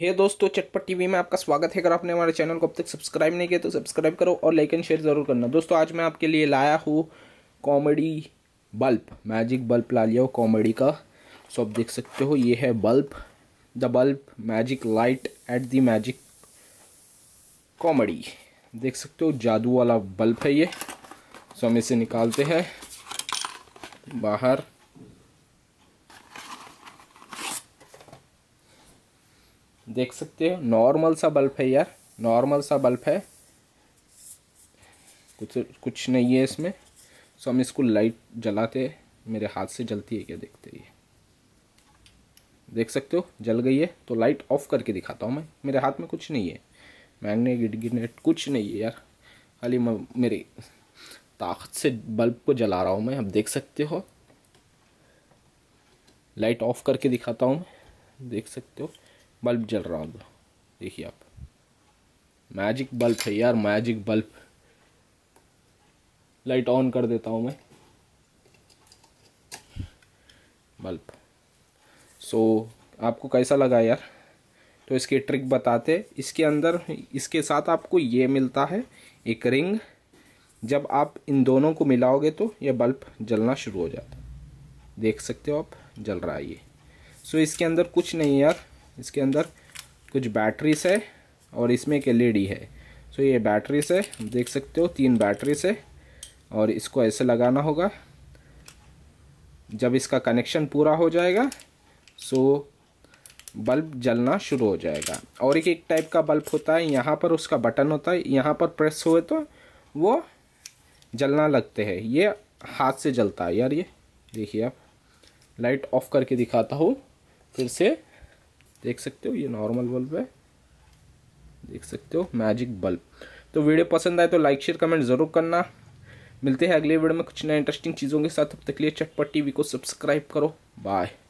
हे hey दोस्तों चटपट TV में आपका स्वागत है अगर आपने हमारे चैनल को अब तक सब्सक्राइब नहीं किया तो सब्सक्राइब करो और लाइक एंड शेयर ज़रूर करना दोस्तों आज मैं आपके लिए लाया हूँ कॉमेडी बल्ब मैजिक बल्ब ला लिया हो कॉमेडी का सो आप देख सकते हो ये है bulb the bulb magic light at the magic comedy देख सकते हो जादू वाला बल्ब है ये सो हम इसे निकालते हैं बाहर देख सकते हो नॉर्मल सा बल्ब है यार नॉर्मल सा बल्ब है कुछ कुछ नहीं है इसमें सो हम इसको लाइट जलाते मेरे हाथ से जलती है क्या देखते ये देख सकते हो जल गई है तो लाइट ऑफ करके दिखाता हूँ मैं मेरे हाथ में कुछ नहीं है मैग्नेट गिनेट कुछ नहीं है यार खाली मेरी ताकत से बल्ब को जला रहा हूँ मैं अब देख सकते हो लाइट ऑफ करके दिखाता हूँ देख सकते हो बल्ब जल रहा होगा देखिए आप मैजिक बल्ब है यार मैजिक बल्ब लाइट ऑन कर देता हूँ मैं बल्ब सो so, आपको कैसा लगा यार तो इसके ट्रिक बताते इसके अंदर इसके साथ आपको ये मिलता है एक रिंग जब आप इन दोनों को मिलाओगे तो यह बल्ब जलना शुरू हो जाता देख सकते हो आप जल रहा है ये सो so, इसके अंदर कुछ नहीं यार इसके अंदर कुछ बैटरीज है और इसमें एक एल है सो ये बैटरीज है देख सकते हो तीन बैटरीज है और इसको ऐसे लगाना होगा जब इसका कनेक्शन पूरा हो जाएगा सो बल्ब जलना शुरू हो जाएगा और एक एक टाइप का बल्ब होता है यहाँ पर उसका बटन होता है यहाँ पर प्रेस हुए तो वो जलना लगते हैं ये हाथ से जलता है यार ये देखिए आप लाइट ऑफ करके दिखाता हूँ फिर से देख सकते हो ये नॉर्मल बल्ब है देख सकते हो मैजिक बल्ब तो वीडियो पसंद आए तो लाइक शेयर कमेंट ज़रूर करना मिलते हैं अगले वीडियो में कुछ नए इंटरेस्टिंग चीज़ों के साथ अब तक लिए चटपट टीवी को सब्सक्राइब करो बाय